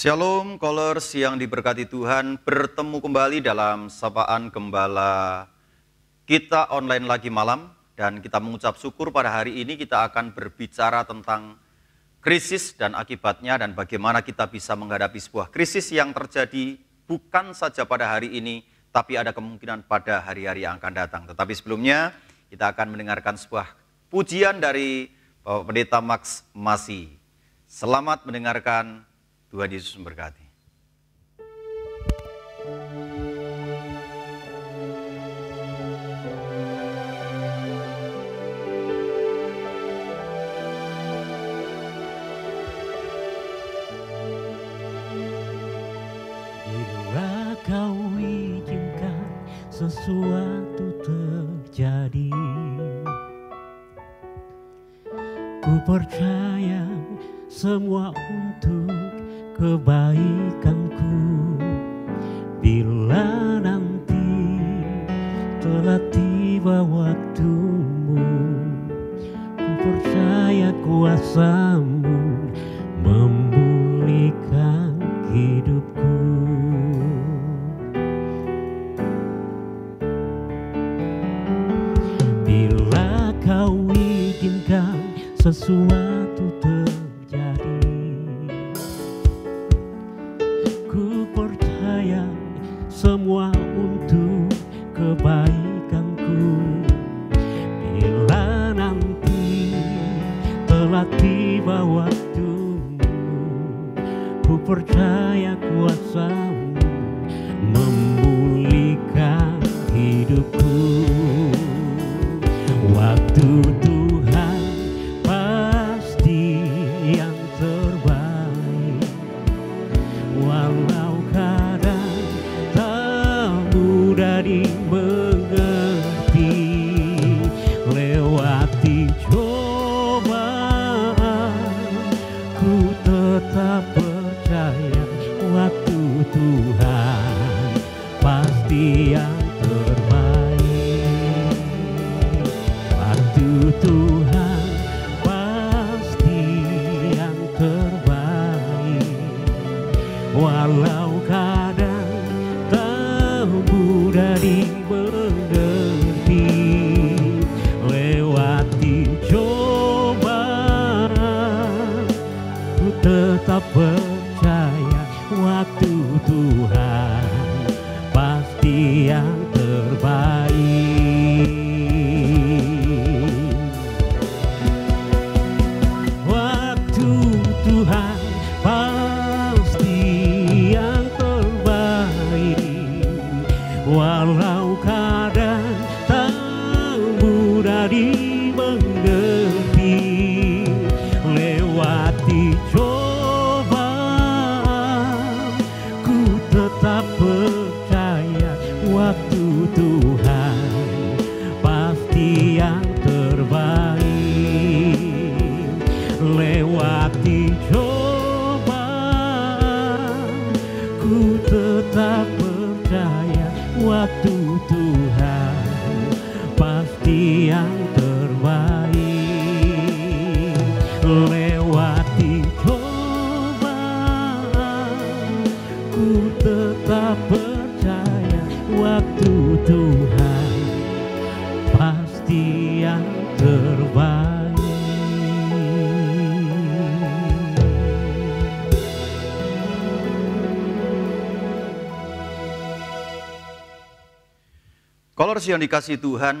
Shalom, colors yang diberkati Tuhan, bertemu kembali dalam Sapaan Gembala. Kita online lagi malam dan kita mengucap syukur pada hari ini kita akan berbicara tentang krisis dan akibatnya dan bagaimana kita bisa menghadapi sebuah krisis yang terjadi bukan saja pada hari ini, tapi ada kemungkinan pada hari-hari yang akan datang. Tetapi sebelumnya kita akan mendengarkan sebuah pujian dari Bapak Pendeta Max Masih. Selamat mendengarkan Tuhan Yesus memberkati. Bila kau izinkan sesuatu terjadi Ku percaya semua kebaikanku Bila nanti telah tiba waktumu Ku percaya kuasamu memulihkan hidupku Bila kau inginkan sesuatu Saudara yang dikasih Tuhan,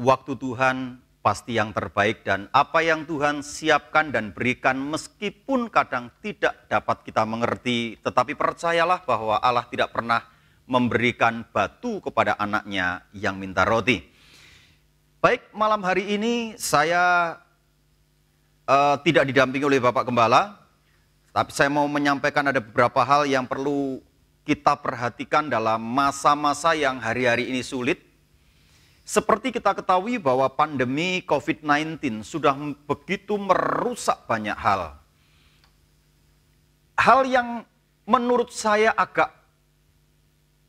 waktu Tuhan pasti yang terbaik dan apa yang Tuhan siapkan dan berikan meskipun kadang tidak dapat kita mengerti, tetapi percayalah bahwa Allah tidak pernah memberikan batu kepada anaknya yang minta roti. Baik, malam hari ini saya uh, tidak didampingi oleh Bapak Gembala, tapi saya mau menyampaikan ada beberapa hal yang perlu kita perhatikan dalam masa-masa yang hari-hari ini sulit seperti kita ketahui bahwa pandemi COVID-19 sudah begitu merusak banyak hal. Hal yang menurut saya agak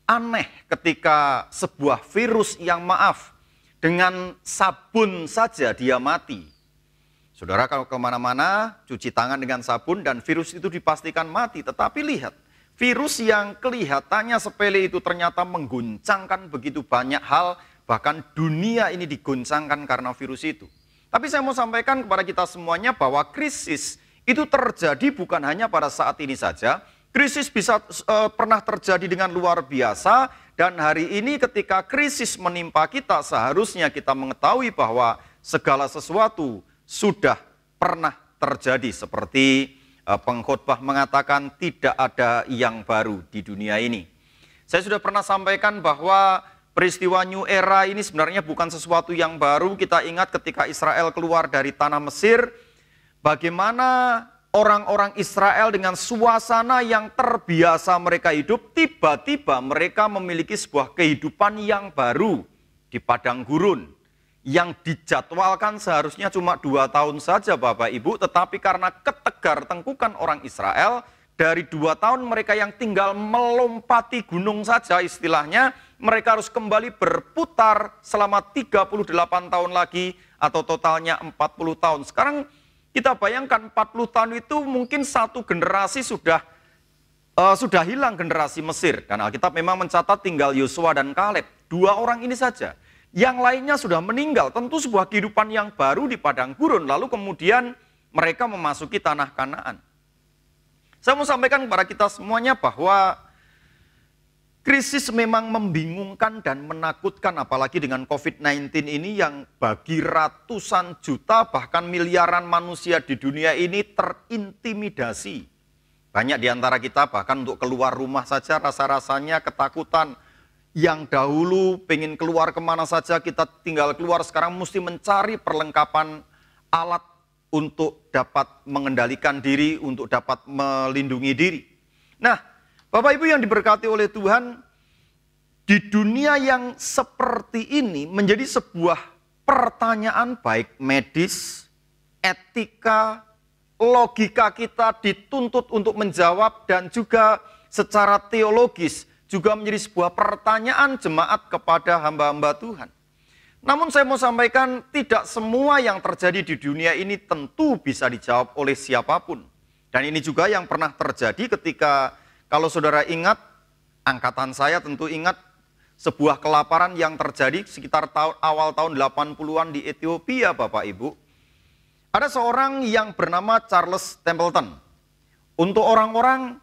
aneh ketika sebuah virus yang maaf dengan sabun saja dia mati. Saudara kalau kemana-mana cuci tangan dengan sabun dan virus itu dipastikan mati. Tetapi lihat, virus yang kelihatannya sepele itu ternyata mengguncangkan begitu banyak hal Bahkan dunia ini digoncangkan karena virus itu. Tapi saya mau sampaikan kepada kita semuanya bahwa krisis itu terjadi bukan hanya pada saat ini saja. Krisis bisa e, pernah terjadi dengan luar biasa dan hari ini ketika krisis menimpa kita seharusnya kita mengetahui bahwa segala sesuatu sudah pernah terjadi seperti e, pengkhotbah mengatakan tidak ada yang baru di dunia ini. Saya sudah pernah sampaikan bahwa Peristiwa New Era ini sebenarnya bukan sesuatu yang baru. Kita ingat ketika Israel keluar dari tanah Mesir, bagaimana orang-orang Israel dengan suasana yang terbiasa mereka hidup, tiba-tiba mereka memiliki sebuah kehidupan yang baru di padang gurun. Yang dijadwalkan seharusnya cuma dua tahun saja Bapak Ibu, tetapi karena ketegar tengkukan orang Israel, dari dua tahun mereka yang tinggal melompati gunung saja istilahnya, mereka harus kembali berputar selama 38 tahun lagi atau totalnya 40 tahun. Sekarang kita bayangkan 40 tahun itu mungkin satu generasi sudah uh, sudah hilang generasi Mesir. Karena Alkitab memang mencatat tinggal Yosua dan Kaleb. Dua orang ini saja. Yang lainnya sudah meninggal. Tentu sebuah kehidupan yang baru di padang gurun. Lalu kemudian mereka memasuki tanah Kanaan. Saya mau sampaikan kepada kita semuanya bahwa Krisis memang membingungkan dan menakutkan apalagi dengan COVID-19 ini yang bagi ratusan juta bahkan miliaran manusia di dunia ini terintimidasi. Banyak di antara kita bahkan untuk keluar rumah saja rasa-rasanya ketakutan. Yang dahulu pengen keluar kemana saja kita tinggal keluar sekarang mesti mencari perlengkapan alat untuk dapat mengendalikan diri, untuk dapat melindungi diri. Nah, Bapak Ibu yang diberkati oleh Tuhan, di dunia yang seperti ini menjadi sebuah pertanyaan baik medis, etika, logika kita dituntut untuk menjawab dan juga secara teologis juga menjadi sebuah pertanyaan jemaat kepada hamba-hamba Tuhan. Namun saya mau sampaikan tidak semua yang terjadi di dunia ini tentu bisa dijawab oleh siapapun. Dan ini juga yang pernah terjadi ketika kalau saudara ingat, angkatan saya tentu ingat sebuah kelaparan yang terjadi sekitar tahun, awal tahun 80-an di Ethiopia, Bapak Ibu. Ada seorang yang bernama Charles Templeton. Untuk orang-orang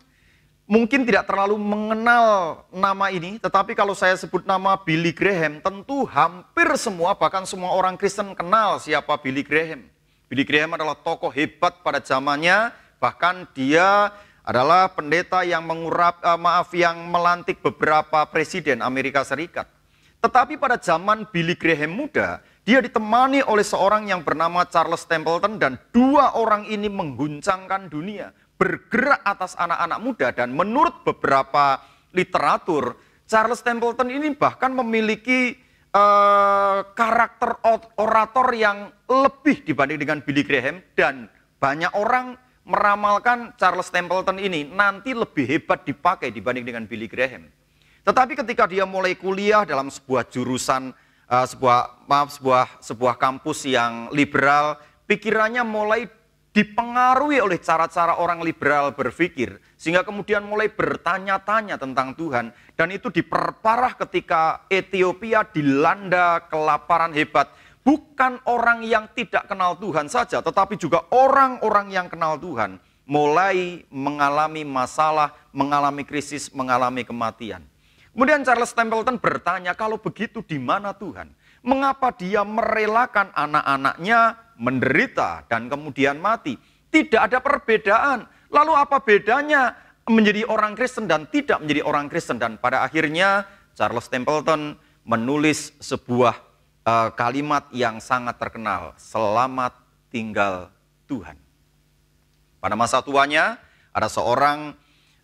mungkin tidak terlalu mengenal nama ini, tetapi kalau saya sebut nama Billy Graham, tentu hampir semua, bahkan semua orang Kristen kenal siapa Billy Graham. Billy Graham adalah tokoh hebat pada zamannya, bahkan dia adalah pendeta yang mengurap uh, maaf yang melantik beberapa presiden Amerika Serikat. Tetapi pada zaman Billy Graham muda, dia ditemani oleh seorang yang bernama Charles Templeton dan dua orang ini mengguncangkan dunia, bergerak atas anak-anak muda dan menurut beberapa literatur, Charles Templeton ini bahkan memiliki Uh, karakter orator yang lebih dibanding dengan Billy Graham dan banyak orang meramalkan Charles Templeton ini nanti lebih hebat dipakai dibanding dengan Billy Graham. Tetapi ketika dia mulai kuliah dalam sebuah jurusan uh, sebuah maaf sebuah sebuah kampus yang liberal, pikirannya mulai dipengaruhi oleh cara-cara orang liberal berpikir sehingga kemudian mulai bertanya-tanya tentang Tuhan dan itu diperparah ketika Ethiopia dilanda kelaparan hebat Bukan orang yang tidak kenal Tuhan saja, tetapi juga orang-orang yang kenal Tuhan mulai mengalami masalah, mengalami krisis, mengalami kematian. Kemudian Charles Templeton bertanya, kalau begitu di mana Tuhan? Mengapa dia merelakan anak-anaknya menderita dan kemudian mati? Tidak ada perbedaan. Lalu apa bedanya menjadi orang Kristen dan tidak menjadi orang Kristen? Dan pada akhirnya Charles Templeton menulis sebuah uh, kalimat yang sangat terkenal, selamat tinggal Tuhan. Pada masa tuanya, ada seorang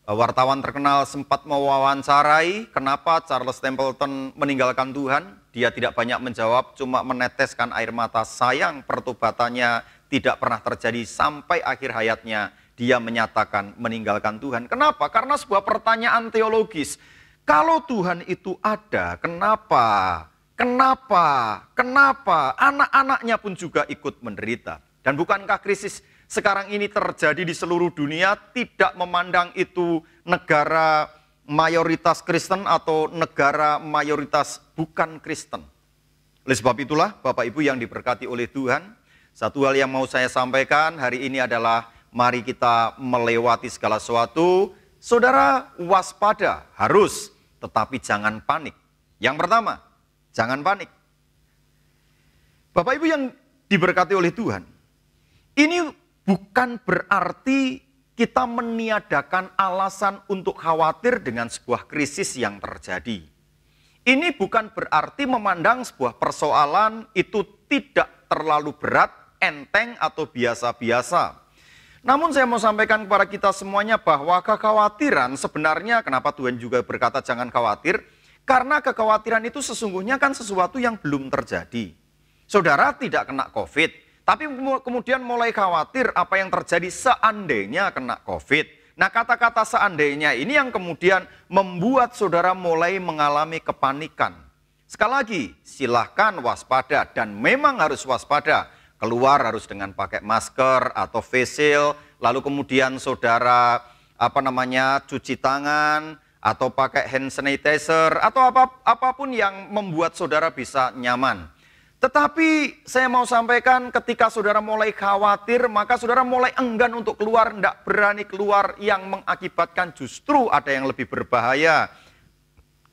eh, wartawan terkenal sempat mewawancarai kenapa Charles Templeton meninggalkan Tuhan. Dia tidak banyak menjawab, cuma meneteskan air mata sayang pertobatannya tidak pernah terjadi sampai akhir hayatnya dia menyatakan meninggalkan Tuhan. Kenapa? Karena sebuah pertanyaan teologis. Kalau Tuhan itu ada, kenapa Kenapa? Kenapa? Anak-anaknya pun juga ikut menderita. Dan bukankah krisis sekarang ini terjadi di seluruh dunia tidak memandang itu negara mayoritas Kristen atau negara mayoritas bukan Kristen? Oleh sebab itulah Bapak Ibu yang diberkati oleh Tuhan, satu hal yang mau saya sampaikan hari ini adalah mari kita melewati segala sesuatu. Saudara waspada harus, tetapi jangan panik. Yang pertama, Jangan panik. Bapak Ibu yang diberkati oleh Tuhan, ini bukan berarti kita meniadakan alasan untuk khawatir dengan sebuah krisis yang terjadi. Ini bukan berarti memandang sebuah persoalan itu tidak terlalu berat, enteng, atau biasa-biasa. Namun saya mau sampaikan kepada kita semuanya bahwa kekhawatiran sebenarnya, kenapa Tuhan juga berkata jangan khawatir, karena kekhawatiran itu sesungguhnya kan sesuatu yang belum terjadi. Saudara tidak kena COVID, tapi kemudian mulai khawatir apa yang terjadi seandainya kena COVID. Nah kata-kata seandainya ini yang kemudian membuat saudara mulai mengalami kepanikan. Sekali lagi, silahkan waspada dan memang harus waspada. Keluar harus dengan pakai masker atau face shield, lalu kemudian saudara apa namanya cuci tangan, atau pakai hand sanitizer atau apa apapun yang membuat saudara bisa nyaman. Tetapi saya mau sampaikan ketika saudara mulai khawatir, maka saudara mulai enggan untuk keluar, tidak berani keluar yang mengakibatkan justru ada yang lebih berbahaya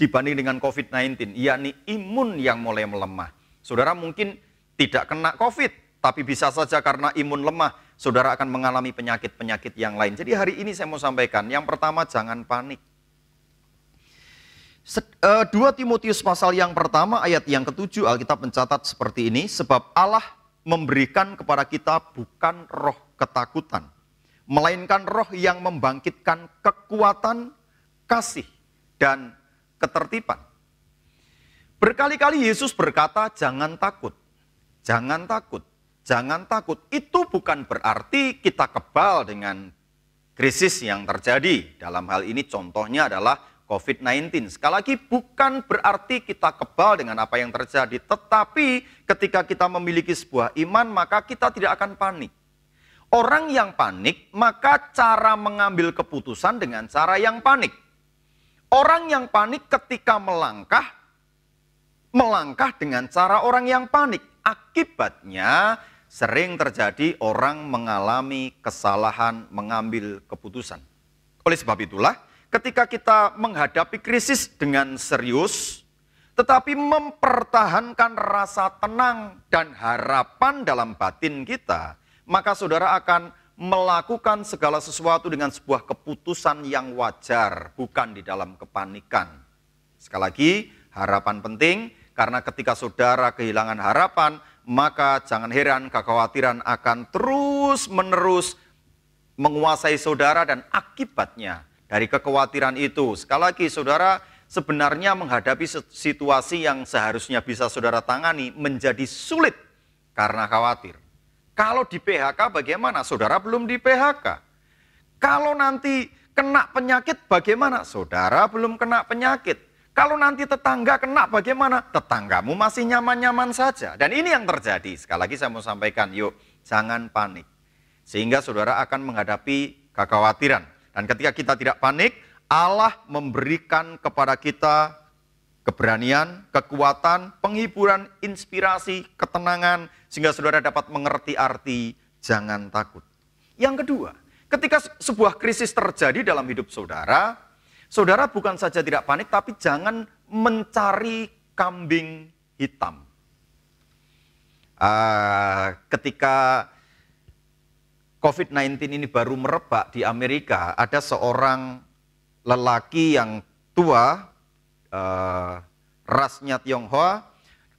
dibanding dengan COVID-19, yakni imun yang mulai melemah. Saudara mungkin tidak kena COVID, tapi bisa saja karena imun lemah, saudara akan mengalami penyakit-penyakit yang lain. Jadi hari ini saya mau sampaikan, yang pertama jangan panik. 2 eh, Timotius pasal yang pertama ayat yang ketujuh Alkitab mencatat seperti ini, sebab Allah memberikan kepada kita bukan roh ketakutan, melainkan roh yang membangkitkan kekuatan, kasih, dan ketertiban. Berkali-kali Yesus berkata, jangan takut, jangan takut, jangan takut. Itu bukan berarti kita kebal dengan krisis yang terjadi. Dalam hal ini contohnya adalah COVID-19. Sekali lagi bukan berarti kita kebal dengan apa yang terjadi, tetapi ketika kita memiliki sebuah iman maka kita tidak akan panik. Orang yang panik maka cara mengambil keputusan dengan cara yang panik. Orang yang panik ketika melangkah melangkah dengan cara orang yang panik. Akibatnya sering terjadi orang mengalami kesalahan mengambil keputusan. Oleh sebab itulah ketika kita menghadapi krisis dengan serius, tetapi mempertahankan rasa tenang dan harapan dalam batin kita, maka saudara akan melakukan segala sesuatu dengan sebuah keputusan yang wajar, bukan di dalam kepanikan. Sekali lagi, harapan penting karena ketika saudara kehilangan harapan, maka jangan heran kekhawatiran akan terus-menerus menguasai saudara dan akibatnya dari kekhawatiran itu. Sekali lagi saudara sebenarnya menghadapi situasi yang seharusnya bisa saudara tangani menjadi sulit karena khawatir. Kalau di PHK bagaimana? Saudara belum di PHK. Kalau nanti kena penyakit bagaimana? Saudara belum kena penyakit. Kalau nanti tetangga kena bagaimana? Tetanggamu masih nyaman-nyaman saja. Dan ini yang terjadi. Sekali lagi saya mau sampaikan, yuk jangan panik. Sehingga saudara akan menghadapi kekhawatiran. Dan ketika kita tidak panik, Allah memberikan kepada kita keberanian, kekuatan, penghiburan, inspirasi, ketenangan, sehingga saudara dapat mengerti arti jangan takut. Yang kedua, ketika sebuah krisis terjadi dalam hidup saudara, saudara bukan saja tidak panik, tapi jangan mencari kambing hitam. Uh, ketika COVID-19 ini baru merebak di Amerika, ada seorang lelaki yang tua, uh, rasnya Tionghoa,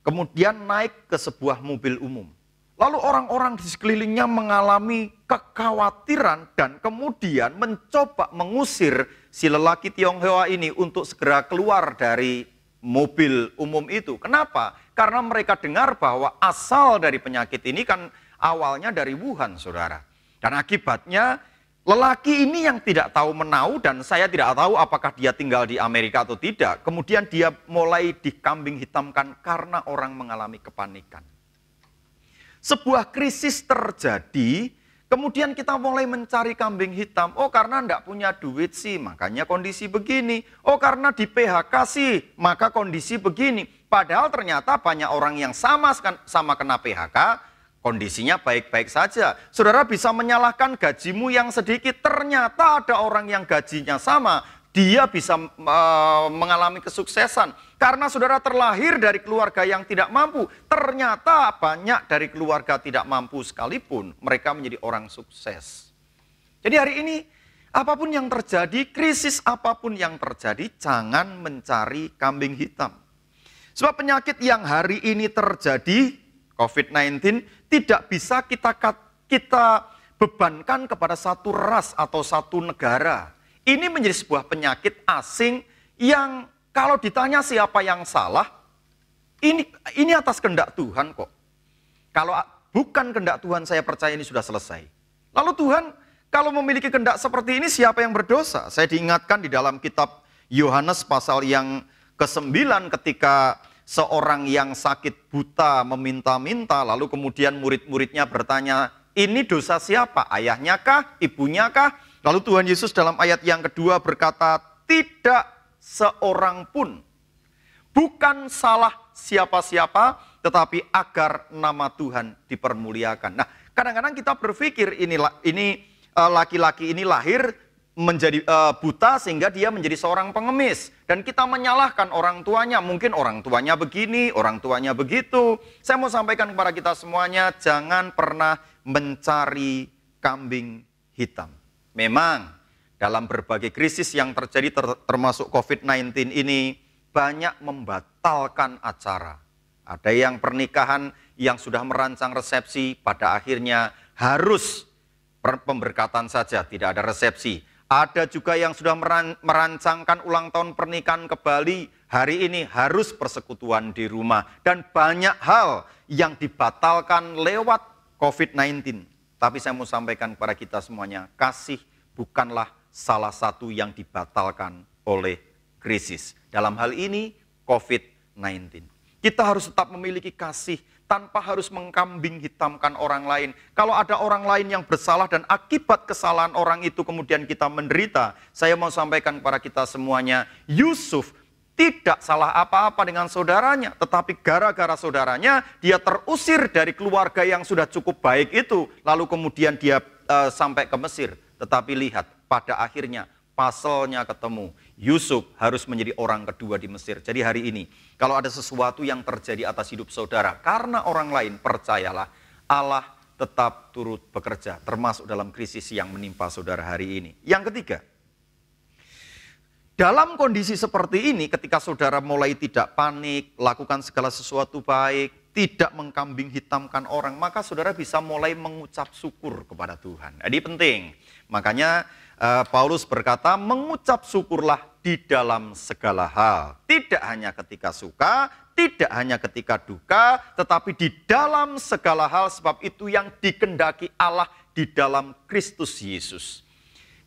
kemudian naik ke sebuah mobil umum. Lalu orang-orang di sekelilingnya mengalami kekhawatiran dan kemudian mencoba mengusir si lelaki Tionghoa ini untuk segera keluar dari mobil umum itu. Kenapa? Karena mereka dengar bahwa asal dari penyakit ini kan awalnya dari Wuhan, saudara. Dan akibatnya lelaki ini yang tidak tahu menau dan saya tidak tahu apakah dia tinggal di Amerika atau tidak. Kemudian dia mulai dikambing hitamkan karena orang mengalami kepanikan. Sebuah krisis terjadi, kemudian kita mulai mencari kambing hitam. Oh karena tidak punya duit sih, makanya kondisi begini. Oh karena di PHK sih, maka kondisi begini. Padahal ternyata banyak orang yang sama, sama kena PHK, kondisinya baik-baik saja. Saudara bisa menyalahkan gajimu yang sedikit. Ternyata ada orang yang gajinya sama, dia bisa uh, mengalami kesuksesan. Karena saudara terlahir dari keluarga yang tidak mampu, ternyata banyak dari keluarga tidak mampu sekalipun mereka menjadi orang sukses. Jadi hari ini apapun yang terjadi, krisis apapun yang terjadi, jangan mencari kambing hitam. Sebab penyakit yang hari ini terjadi COVID-19 tidak bisa kita kita bebankan kepada satu ras atau satu negara. Ini menjadi sebuah penyakit asing yang kalau ditanya siapa yang salah, ini ini atas kehendak Tuhan kok. Kalau bukan kehendak Tuhan saya percaya ini sudah selesai. Lalu Tuhan kalau memiliki kehendak seperti ini siapa yang berdosa? Saya diingatkan di dalam kitab Yohanes pasal yang ke-9 ketika seorang yang sakit buta meminta-minta, lalu kemudian murid-muridnya bertanya, ini dosa siapa? Ayahnya kah? Ibunya kah? Lalu Tuhan Yesus dalam ayat yang kedua berkata, tidak seorang pun. Bukan salah siapa-siapa, tetapi agar nama Tuhan dipermuliakan. Nah, kadang-kadang kita berpikir inilah ini eh, laki-laki ini lahir menjadi uh, buta sehingga dia menjadi seorang pengemis dan kita menyalahkan orang tuanya mungkin orang tuanya begini orang tuanya begitu saya mau sampaikan kepada kita semuanya jangan pernah mencari kambing hitam memang dalam berbagai krisis yang terjadi ter termasuk COVID-19 ini banyak membatalkan acara ada yang pernikahan yang sudah merancang resepsi pada akhirnya harus pemberkatan saja tidak ada resepsi ada juga yang sudah merancangkan ulang tahun pernikahan ke Bali. Hari ini harus persekutuan di rumah. Dan banyak hal yang dibatalkan lewat COVID-19. Tapi saya mau sampaikan kepada kita semuanya, kasih bukanlah salah satu yang dibatalkan oleh krisis. Dalam hal ini COVID-19. Kita harus tetap memiliki kasih tanpa harus mengkambing hitamkan orang lain. Kalau ada orang lain yang bersalah dan akibat kesalahan orang itu kemudian kita menderita, saya mau sampaikan kepada kita semuanya, Yusuf tidak salah apa-apa dengan saudaranya, tetapi gara-gara saudaranya dia terusir dari keluarga yang sudah cukup baik itu, lalu kemudian dia uh, sampai ke Mesir. Tetapi lihat, pada akhirnya pasalnya ketemu. Yusuf harus menjadi orang kedua di Mesir. Jadi hari ini, kalau ada sesuatu yang terjadi atas hidup saudara, karena orang lain percayalah, Allah tetap turut bekerja, termasuk dalam krisis yang menimpa saudara hari ini. Yang ketiga, dalam kondisi seperti ini, ketika saudara mulai tidak panik, lakukan segala sesuatu baik, tidak mengkambing hitamkan orang, maka saudara bisa mulai mengucap syukur kepada Tuhan. Jadi nah, penting. Makanya eh, Paulus berkata, mengucap syukurlah di dalam segala hal. Tidak hanya ketika suka, tidak hanya ketika duka, tetapi di dalam segala hal sebab itu yang dikendaki Allah di dalam Kristus Yesus.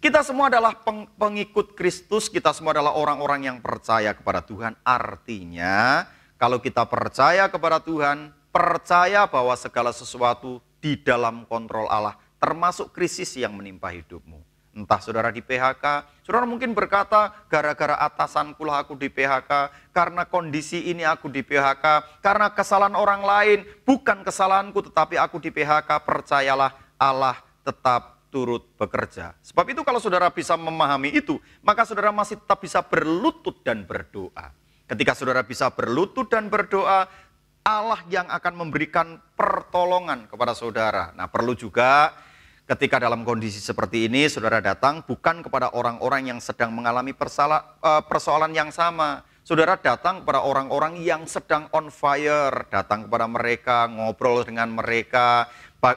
Kita semua adalah pengikut Kristus, kita semua adalah orang-orang yang percaya kepada Tuhan. Artinya, kalau kita percaya kepada Tuhan, percaya bahwa segala sesuatu di dalam kontrol Allah, termasuk krisis yang menimpa hidupmu. Entah saudara di PHK, saudara mungkin berkata, gara-gara atasan kulah aku di PHK, karena kondisi ini aku di PHK, karena kesalahan orang lain, bukan kesalahanku tetapi aku di PHK, percayalah Allah tetap turut bekerja. Sebab itu kalau saudara bisa memahami itu, maka saudara masih tetap bisa berlutut dan berdoa. Ketika saudara bisa berlutut dan berdoa, Allah yang akan memberikan pertolongan kepada saudara. Nah, perlu juga ketika dalam kondisi seperti ini saudara datang bukan kepada orang-orang yang sedang mengalami eh, persoalan yang sama, Saudara datang kepada orang-orang yang sedang on fire, datang kepada mereka, ngobrol dengan mereka,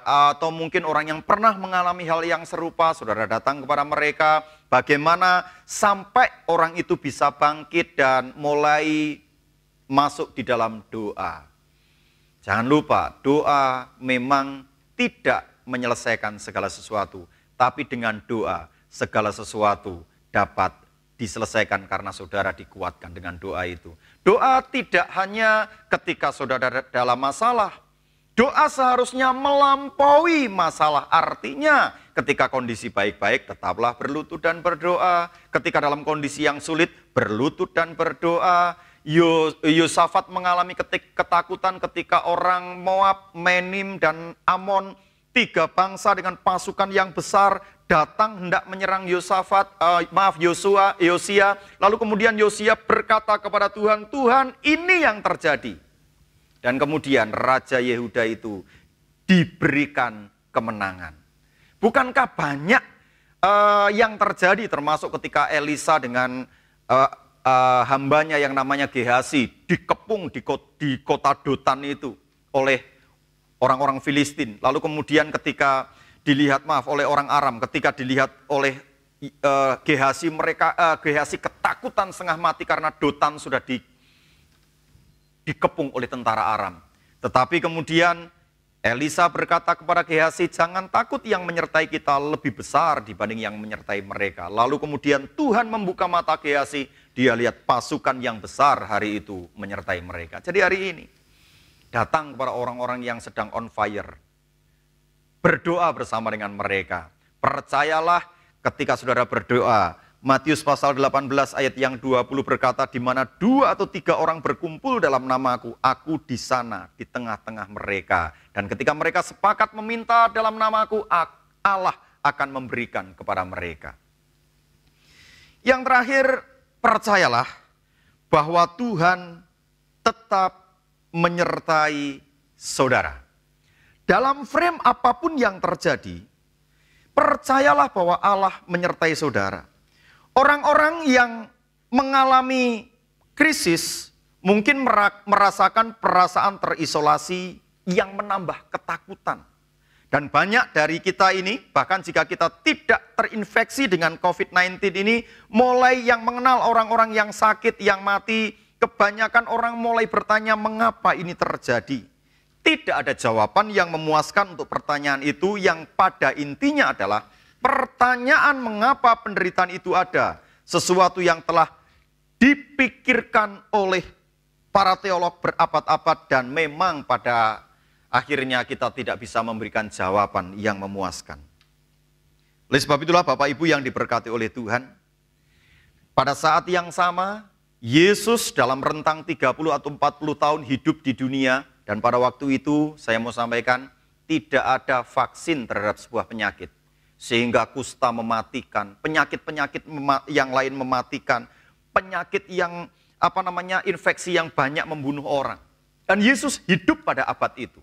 atau mungkin orang yang pernah mengalami hal yang serupa, saudara datang kepada mereka, bagaimana sampai orang itu bisa bangkit dan mulai masuk di dalam doa. Jangan lupa, doa memang tidak menyelesaikan segala sesuatu, tapi dengan doa segala sesuatu dapat diselesaikan karena saudara dikuatkan dengan doa itu. Doa tidak hanya ketika saudara dalam masalah, doa seharusnya melampaui masalah. Artinya, ketika kondisi baik-baik, tetaplah berlutut dan berdoa. Ketika dalam kondisi yang sulit, berlutut dan berdoa. Yusafat mengalami ketik, ketakutan ketika orang Moab, Menim, dan Amon tiga bangsa dengan pasukan yang besar datang hendak menyerang Yosafat, uh, maaf Yosua, Yosia. Lalu kemudian Yosia berkata kepada Tuhan, Tuhan ini yang terjadi. Dan kemudian Raja Yehuda itu diberikan kemenangan. Bukankah banyak uh, yang terjadi termasuk ketika Elisa dengan uh, uh, hambanya yang namanya Gehasi dikepung di kota, di kota Dotan itu oleh orang-orang Filistin. Lalu kemudian ketika dilihat maaf oleh orang Aram, ketika dilihat oleh uh, e, Gehasi mereka uh, e, Gehasi ketakutan setengah mati karena Dotan sudah di, dikepung oleh tentara Aram. Tetapi kemudian Elisa berkata kepada Gehasi, "Jangan takut yang menyertai kita lebih besar dibanding yang menyertai mereka." Lalu kemudian Tuhan membuka mata Gehasi, dia lihat pasukan yang besar hari itu menyertai mereka. Jadi hari ini Datang kepada orang-orang yang sedang on fire. Berdoa bersama dengan mereka. Percayalah ketika saudara berdoa. Matius pasal 18 ayat yang 20 berkata, di mana dua atau tiga orang berkumpul dalam namaku, aku di sana, di tengah-tengah mereka. Dan ketika mereka sepakat meminta dalam namaku, Allah akan memberikan kepada mereka. Yang terakhir, percayalah bahwa Tuhan tetap menyertai saudara. Dalam frame apapun yang terjadi, percayalah bahwa Allah menyertai saudara. Orang-orang yang mengalami krisis mungkin merasakan perasaan terisolasi yang menambah ketakutan. Dan banyak dari kita ini, bahkan jika kita tidak terinfeksi dengan COVID-19 ini, mulai yang mengenal orang-orang yang sakit, yang mati, Kebanyakan orang mulai bertanya mengapa ini terjadi. Tidak ada jawaban yang memuaskan untuk pertanyaan itu yang pada intinya adalah pertanyaan mengapa penderitaan itu ada. Sesuatu yang telah dipikirkan oleh para teolog berabad-abad dan memang pada akhirnya kita tidak bisa memberikan jawaban yang memuaskan. Oleh sebab itulah Bapak Ibu yang diberkati oleh Tuhan, pada saat yang sama Yesus dalam rentang 30 atau 40 tahun hidup di dunia dan pada waktu itu saya mau sampaikan tidak ada vaksin terhadap sebuah penyakit sehingga kusta mematikan, penyakit-penyakit yang lain mematikan, penyakit yang apa namanya infeksi yang banyak membunuh orang. Dan Yesus hidup pada abad itu.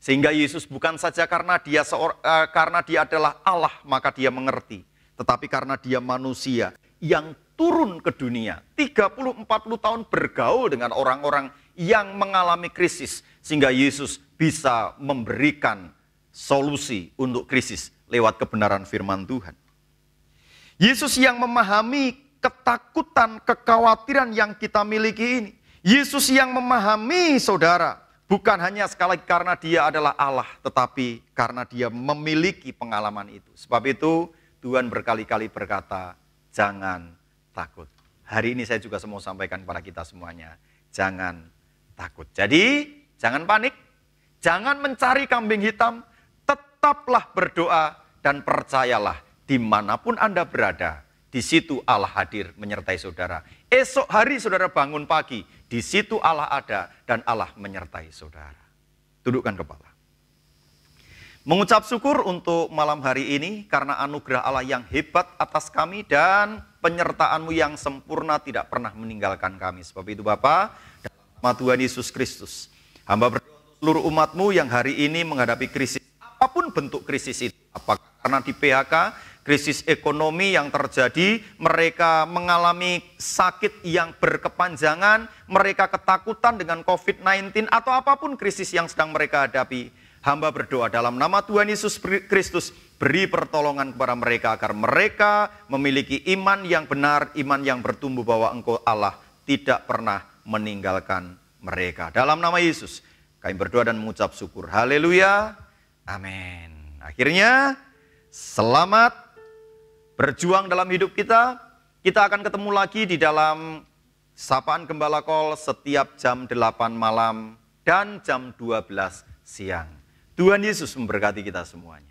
Sehingga Yesus bukan saja karena dia seor, eh, karena dia adalah Allah maka dia mengerti, tetapi karena dia manusia, yang turun ke dunia. 30-40 tahun bergaul dengan orang-orang yang mengalami krisis. Sehingga Yesus bisa memberikan solusi untuk krisis lewat kebenaran firman Tuhan. Yesus yang memahami ketakutan, kekhawatiran yang kita miliki ini. Yesus yang memahami saudara, bukan hanya sekali karena dia adalah Allah, tetapi karena dia memiliki pengalaman itu. Sebab itu Tuhan berkali-kali berkata, jangan takut. Hari ini saya juga semua sampaikan kepada kita semuanya, jangan takut. Jadi, jangan panik, jangan mencari kambing hitam, tetaplah berdoa dan percayalah dimanapun Anda berada, di situ Allah hadir menyertai saudara. Esok hari saudara bangun pagi, di situ Allah ada dan Allah menyertai saudara. Tundukkan kepala. Mengucap syukur untuk malam hari ini karena anugerah Allah yang hebat atas kami dan penyertaanmu yang sempurna tidak pernah meninggalkan kami. Sebab itu Bapa, dalam nama Tuhan Yesus Kristus, hamba berdoa untuk seluruh umatmu yang hari ini menghadapi krisis, apapun bentuk krisis itu. Apakah karena di PHK, krisis ekonomi yang terjadi, mereka mengalami sakit yang berkepanjangan, mereka ketakutan dengan COVID-19 atau apapun krisis yang sedang mereka hadapi. Hamba berdoa dalam nama Tuhan Yesus Kristus, beri pertolongan kepada mereka agar mereka memiliki iman yang benar, iman yang bertumbuh bahwa Engkau Allah tidak pernah meninggalkan mereka. Dalam nama Yesus, kami berdoa dan mengucap syukur. Haleluya. Amin. Akhirnya, selamat berjuang dalam hidup kita. Kita akan ketemu lagi di dalam Sapaan Gembala Kol setiap jam 8 malam dan jam 12 siang. Tuhan Yesus memberkati kita semuanya.